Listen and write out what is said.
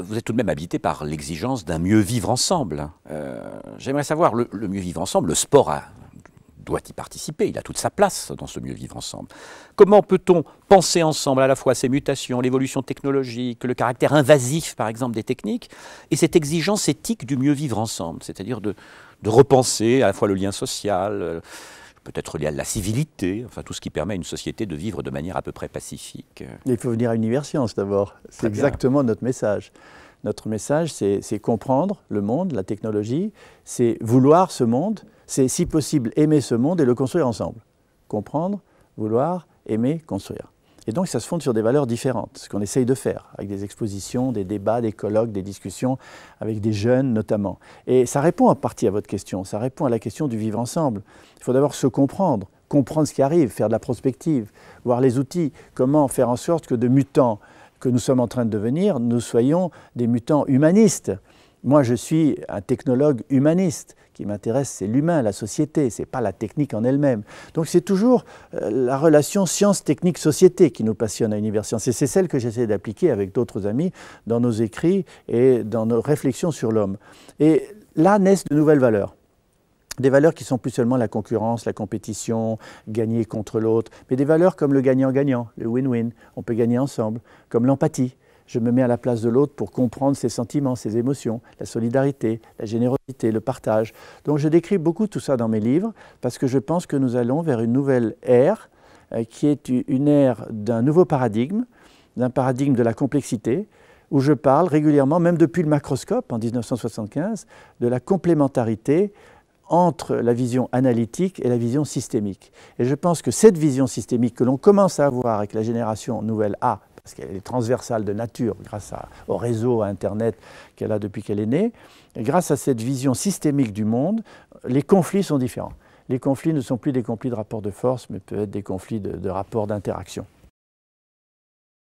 Vous êtes tout de même habité par l'exigence d'un mieux vivre ensemble. Euh, j'aimerais savoir, le, mieux vivre ensemble, le sport doit y participer, il a toute sa place dans ce mieux vivre ensemble. Comment peut-on penser ensemble à la fois ces mutations, l'évolution technologique, le caractère invasif par exemple des techniques, et cette exigence éthique du mieux vivre ensemble, c'est-à-dire de, repenser à la fois le lien social, euh, peut-être lié à la civilité, enfin tout ce qui permet à une société de vivre de manière à peu près pacifique. Il faut venir à science d'abord. C'est exactement notre message. Notre message, c'est comprendre le monde, la technologie, c'est vouloir ce monde, c'est si possible aimer ce monde et le construire ensemble. Comprendre, vouloir, aimer, construire. Et donc ça se fonde sur des valeurs différentes, ce qu'on essaye de faire, avec des expositions, des débats, des colloques, des discussions, avec des jeunes notamment. Et ça répond en partie à votre question, ça répond à la question du vivre ensemble. Il faut d'abord se comprendre, comprendre ce qui arrive, faire de la prospective, voir les outils, comment faire en sorte que de mutants que nous sommes en train de devenir, nous soyons des mutants humanistes moi, je suis un technologue humaniste. ce qui m'intéresse, c'est l'humain, la société, ce n'est pas la technique en elle-même. Donc, c'est toujours euh, la relation science-technique-société qui nous passionne à Univers Science. Et c'est celle que j'essaie d'appliquer avec d'autres amis dans nos écrits et dans nos réflexions sur l'homme. Et là naissent de nouvelles valeurs. Des valeurs qui sont plus seulement la concurrence, la compétition, gagner contre l'autre, mais des valeurs comme le gagnant-gagnant, le win-win, on peut gagner ensemble, comme l'empathie je me mets à la place de l'autre pour comprendre ses sentiments, ses émotions, la solidarité, la générosité, le partage. Donc je décris beaucoup tout ça dans mes livres parce que je pense que nous allons vers une nouvelle ère euh, qui est une ère d'un nouveau paradigme, d'un paradigme de la complexité, où je parle régulièrement, même depuis le macroscope en 1975, de la complémentarité entre la vision analytique et la vision systémique. Et je pense que cette vision systémique que l'on commence à avoir avec la génération nouvelle A parce qu'elle est transversale de nature grâce au réseau, à Internet qu'elle a depuis qu'elle est née, grâce à cette vision systémique du monde, les conflits sont différents. Les conflits ne sont plus des conflits de rapport de force, mais peuvent être des conflits de, de rapports d'interaction.